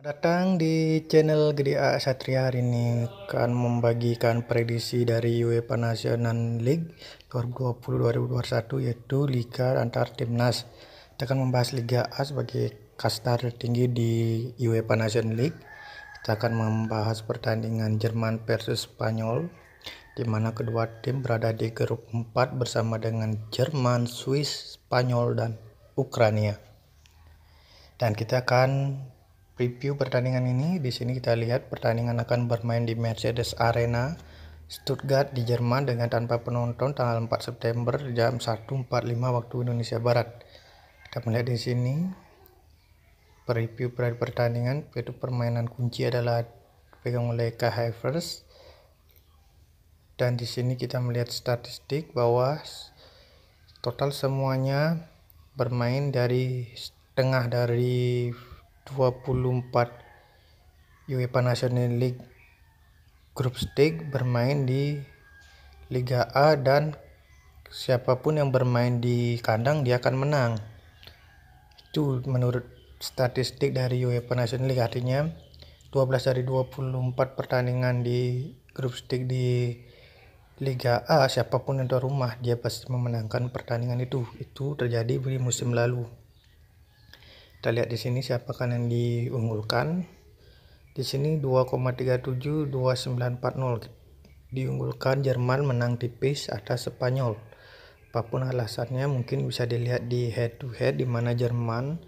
Datang di channel Gede A Satria hari ini akan membagikan prediksi dari UEFA National League 2020-2021 yaitu Liga Antar Timnas. Kita akan membahas Liga A sebagai kastar tertinggi di UEFA National League. Kita akan membahas pertandingan Jerman versus Spanyol di mana kedua tim berada di grup 4 bersama dengan Jerman, Swiss, Spanyol, dan Ukraina. Dan kita akan Review pertandingan ini, di sini kita lihat pertandingan akan bermain di Mercedes Arena Stuttgart di Jerman dengan tanpa penonton tanggal 4 September jam 1.45 waktu Indonesia Barat. Kita melihat di sini review per pertandingan yaitu permainan kunci adalah pegang oleh Kai Havertz. dan di sini kita melihat statistik bahwa total semuanya bermain dari tengah dari 24 UEFA National League Group Stage bermain di Liga A dan siapapun yang bermain di kandang dia akan menang. Itu menurut statistik dari UEFA National League artinya 12 dari 24 pertandingan di grup stage di Liga A siapapun yang tuan rumah dia pasti memenangkan pertandingan itu. Itu terjadi di musim lalu. Kita lihat di sini siapakah yang diunggulkan. Di sini 2,372940 diunggulkan Jerman menang tipis atas Spanyol. Apapun alasannya mungkin bisa dilihat di head to head di mana Jerman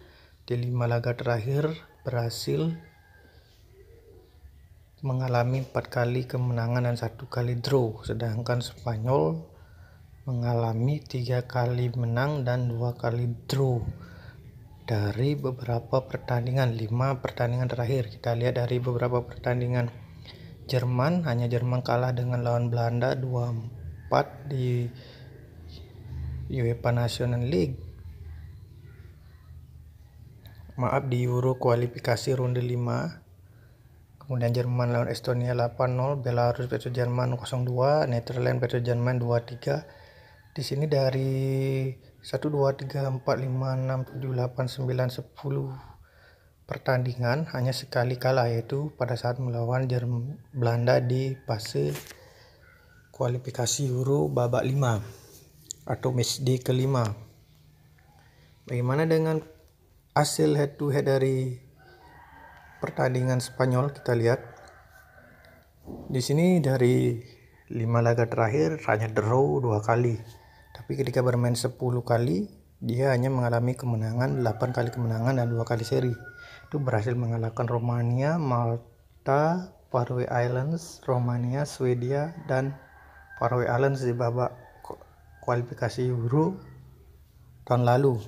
di lima laga terakhir berhasil mengalami empat kali kemenangan dan satu kali draw, sedangkan Spanyol mengalami tiga kali menang dan dua kali draw dari beberapa pertandingan 5 pertandingan terakhir kita lihat dari beberapa pertandingan Jerman hanya Jerman kalah dengan lawan Belanda 2-4 di UEFA National League maaf di Euro kualifikasi ronde 5 kemudian Jerman lawan Estonia 8-0 Belarus versus Jerman 0-2 Netherlands versus Jerman 2-3 di sini dari 1 2 3 4 5 6 7 8 9 10 pertandingan hanya sekali kalah yaitu pada saat melawan Jerman Belanda di fase kualifikasi Euro babak 5 atau match day kelima. Bagaimana dengan hasil head to head dari pertandingan Spanyol kita lihat. Di sini dari 5 laga terakhir hanya draw dua kali tapi ketika bermain 10 kali dia hanya mengalami kemenangan 8 kali kemenangan dan dua kali seri itu berhasil mengalahkan Romania, Malta, Faroe Islands, Romania, Swedia dan Faroe Islands di babak kualifikasi Euro tahun lalu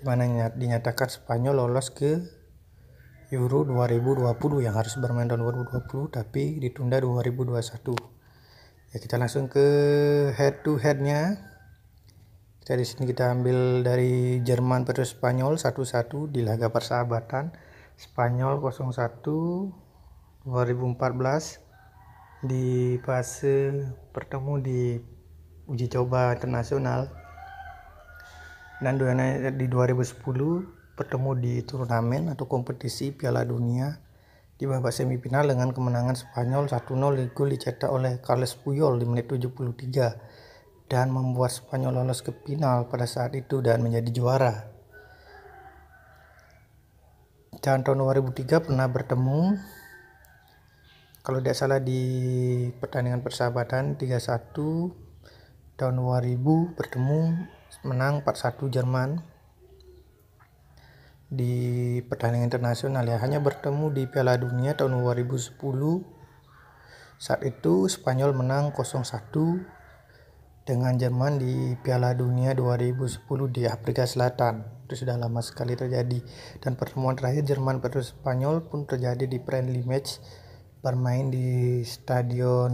di mana dinyatakan Spanyol lolos ke Euro 2020 yang harus bermain tahun 2020 tapi ditunda 2021 ya kita langsung ke head to headnya kita di sini kita ambil dari Jerman versus Spanyol 1-1 di laga persahabatan Spanyol 01 2014 di fase bertemu di uji coba internasional dan di 2010 bertemu di turnamen atau kompetisi Piala Dunia di babak semifinal dengan kemenangan Spanyol 1-0 di dicetak oleh Carles Puyol di menit 73 dan membuat Spanyol lolos ke final pada saat itu dan menjadi juara. Dan tahun 2003 pernah bertemu kalau tidak salah di pertandingan persahabatan 3-1 tahun 2000 bertemu menang 4-1 Jerman di pertandingan internasional ya hanya bertemu di Piala Dunia tahun 2010 saat itu Spanyol menang 0-1 dengan Jerman di Piala Dunia 2010 di Afrika Selatan itu sudah lama sekali terjadi dan pertemuan terakhir Jerman versus Spanyol pun terjadi di friendly match bermain di stadion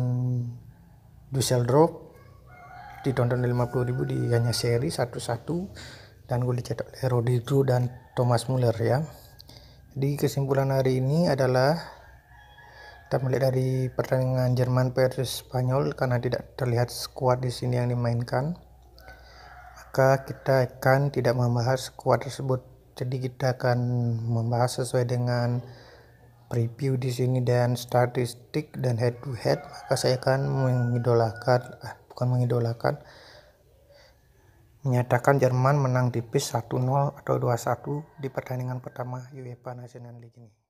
Dusseldorf ditonton 50.000 di hanya seri 1-1 dan gol dicetak oleh Rodrigo dan Thomas Muller ya. Jadi kesimpulan hari ini adalah kita melihat dari pertandingan Jerman versus Spanyol karena tidak terlihat skuad di sini yang dimainkan. Maka kita akan tidak membahas skuad tersebut. Jadi kita akan membahas sesuai dengan preview di sini dan statistik dan head to head maka saya akan mengidolakan ah, bukan mengidolakan menyatakan Jerman menang tipis 1-0 atau 2-1 di pertandingan pertama UEFA National League ini.